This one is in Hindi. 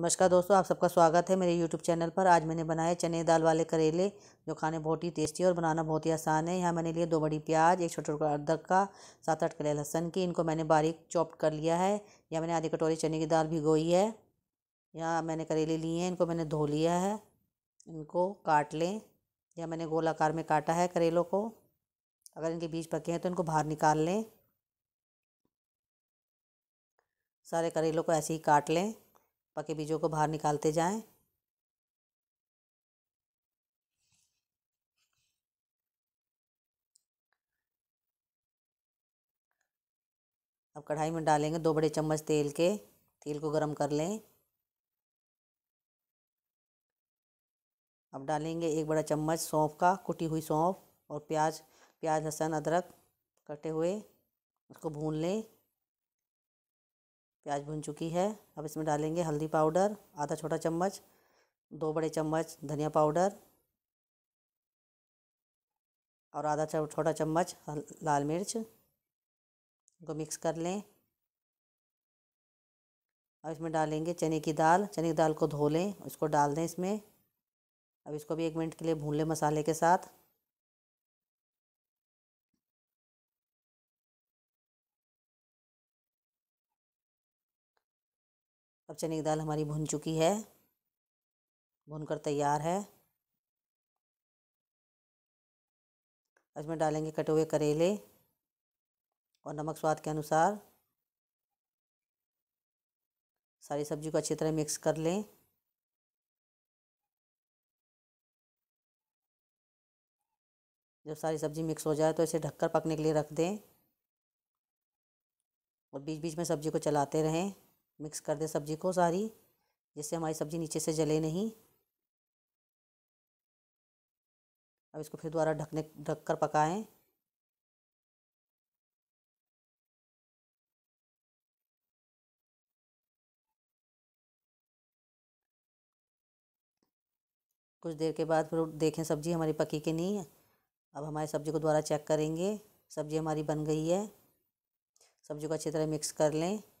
नमस्कार दोस्तों आप सबका स्वागत है मेरे यूट्यूब चैनल पर आज मैंने बनाए चने दाल वाले करेले जो खाने बहुत ही टेस्टी है और बनाना बहुत ही आसान है यहाँ मैंने लिए दो बड़ी प्याज एक छोटा टुकड़ा अदरक का सात आठ कले लहसन की इनको मैंने बारीक चॉप कर लिया है यहाँ मैंने आधी कटोरी चने की दाल भिगोई है यहाँ मैंने करेले लिए हैं इनको मैंने धो लिया है इनको काट लें या मैंने गोल आकार में काटा है करेलों को अगर इनके बीज पके हैं तो इनको बाहर निकाल लें सारे करेलों को ऐसे ही काट लें पके बीजों को बाहर निकालते जाएं अब कढ़ाई में डालेंगे दो बड़े चम्मच तेल के तेल को गरम कर लें अब डालेंगे एक बड़ा चम्मच सौंफ का कुटी हुई सौंफ और प्याज प्याज लहसुन अदरक कटे हुए उसको भून लें प्याज भुन चुकी है अब इसमें डालेंगे हल्दी पाउडर आधा छोटा चम्मच दो बड़े चम्मच धनिया पाउडर और आधा छोटा चम्मच लाल मिर्च इनको मिक्स कर लें अब इसमें डालेंगे चने की दाल चने की दाल को धो लें उसको डाल दें इसमें अब इसको भी एक मिनट के लिए भून लें मसाले के साथ अब चने की दाल हमारी भुन चुकी है भुनकर तैयार है इसमें डालेंगे कटे हुए करेले और नमक स्वाद के अनुसार सारी सब्जी को अच्छी तरह मिक्स कर लें जब सारी सब्जी मिक्स हो जाए तो इसे ढककर पकने के लिए रख दें और बीच बीच में सब्जी को चलाते रहें मिक्स कर दें सब्ज़ी को सारी जिससे हमारी सब्ज़ी नीचे से जले नहीं अब इसको फिर दोबारा ढकने ढक कर पकाएँ कुछ देर के बाद फिर देखें सब्ज़ी हमारी पकी कि नहीं है अब हमारी सब्ज़ी को दोबारा चेक करेंगे सब्ज़ी हमारी बन गई है सब्ज़ी को अच्छी तरह मिक्स कर लें